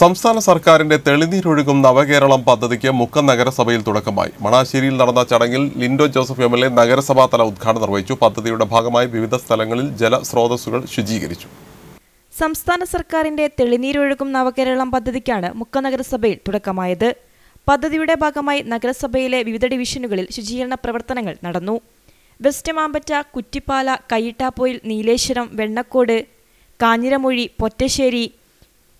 സംസ്ഥാന സർക്കാരിന്റെ തെളിനീരൊഴുകും നവകേരളം പദ്ധതിക്ക് മുക്ക നഗരസഭയിൽ തുടക്കമായി മണാശ്ശേരിയിൽ നടന്ന ചടങ്ങിൽ Linto Joseph M L A നഗരസഭാതല ഉദ്ഘാടനം നിർവഹിച്ചു പദ്ധതിയുടെ ഭാഗമായി വിവിധ സ്ഥലങ്ങളിൽ ജലസ്രോതസ്സുകൾ ശുചീകരിച്ചു സംസ്ഥാന സർക്കാരിന്റെ തെളിനീരൊഴുകും നവകേരളം പദ്ധതിക്കാണ് മുക്ക നഗരസഭയിൽ തുടക്കമായത് പദ്ധതിയുടെ ഭാഗമായി നഗരസഭയിലെ വിവിധ ഡിവിഷനുകളിൽ ശുചീകരണ പ്രവർത്തനങ്ങൾ നടന്നു വെസ്റ്റ് മാമ്പറ്റ കുറ്റിപ്പാല കയ്യിട്ടാപ്പോയിൽ നീലേശ്വരം വെണ്ണക്കോട് കാഞ്ഞിരമൊഴി പൊറ്റശ്ശേരി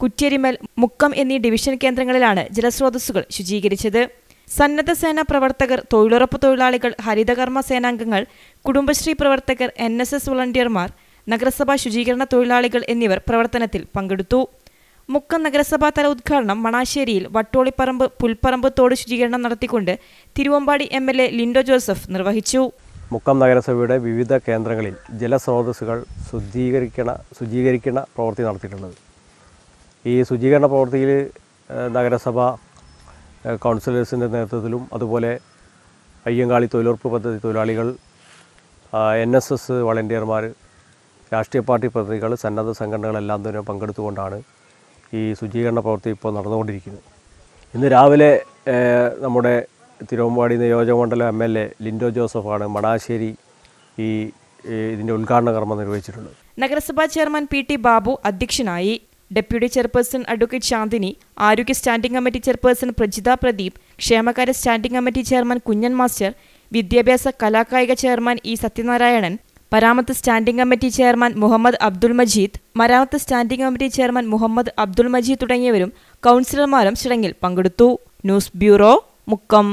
കുറ്റ്യരിമൽ മുക്കം എന്നീ ഡിവിഷൻ കേന്ദ്രങ്ങളിലാണ് ജലസ്രോതസ്സുകൾ ശുചീകരിച്ചത് സന്നദ്ധ സേനാ പ്രവർത്തകർ തൊഴിലുറപ്പ് തൊഴിലാളികൾ ഹരിതകർമ്മ സേനാംഗങ്ങൾ കുടുംബശ്രീ പ്രവർത്തകർ എൻ എസ് എസ് വോളണ്ടിയർമാർ നഗരസഭാ ശുചീകരണ തൊഴിലാളികൾ എന്നിവർ പ്രവർത്തനത്തിൽ പങ്കെടുത്തു മുക്കം തല ഉദ്ഘാടനം മണാശ്ശേരിയിൽ വട്ടോളിപ്പറമ്പ് പുൽപ്പറമ്പ് തോട് ശുചീകരണം നടത്തിക്കൊണ്ട് Thiruvambady M L A Linto Joseph നിർവഹിച്ചു മുക്കം നഗരസഭയുടെ വിവിധ കേന്ദ്രങ്ങളിൽ ജലസ്രോതസ്സുകൾ ശുചീകരിക്കണ ശുചീകരിക്കണ പ്രവൃത്തി നടത്തിയിട്ടുള്ളത് ഈ ശുചീകരണ പ്രവർത്തിയിൽ നഗരസഭ കൗൺസിലേഴ്സിൻ്റെ നേതൃത്വത്തിലും അതുപോലെ അയ്യങ്കാളി തൊഴിലുറപ്പ് പദ്ധതി തൊഴിലാളികൾ എൻ എസ് എസ് വളണ്ടിയർമാർ രാഷ്ട്രീയ പാർട്ടി പ്രതിനിധികൾ സന്നദ്ധ സംഘടനകളെല്ലാം തന്നെ പങ്കെടുത്തുകൊണ്ടാണ് ഈ ശുചീകരണ പ്രവൃത്തി ഇപ്പോൾ നടന്നുകൊണ്ടിരിക്കുന്നത് ഇന്ന് രാവിലെ നമ്മുടെ തിരുവമ്പാടി നിയോജകമണ്ഡലം എം എൽ എ ലിൻഡോ ജോസഫാണ് മണാശ്ശേരി ഈ ഇതിൻ്റെ ഉദ്ഘാടന കർമ്മം നിർവഹിച്ചിട്ടുള്ളത് നഗരസഭാ ചെയർമാൻ പി ടി ബാബു അധ്യക്ഷനായി ഡെപ്യൂട്ടി ചെയർപേഴ്സൺ അഡ്വക്കേറ്റ് ശാന്തിനി ആരോഗ്യ standing committee chairperson Prajitha Pradeep ക്ഷേമകാര്യ standing committee chairman Kunjan master വിദ്യാഭ്യാസ കലാകായിക ചെയർമാൻ ഇ സത്യനാരായണൻ പരാമത്ത് standing committee chairman Muhammad Abdul Majeed മരാമത്ത് standing committee chairman Muhammad Abdul Majeed തുടങ്ങിയവരും കൗൺസിലർമാരും ചടങ്ങിൽ പങ്കെടുത്തു ന്യൂസ് ബ്യൂറോ മുക്കം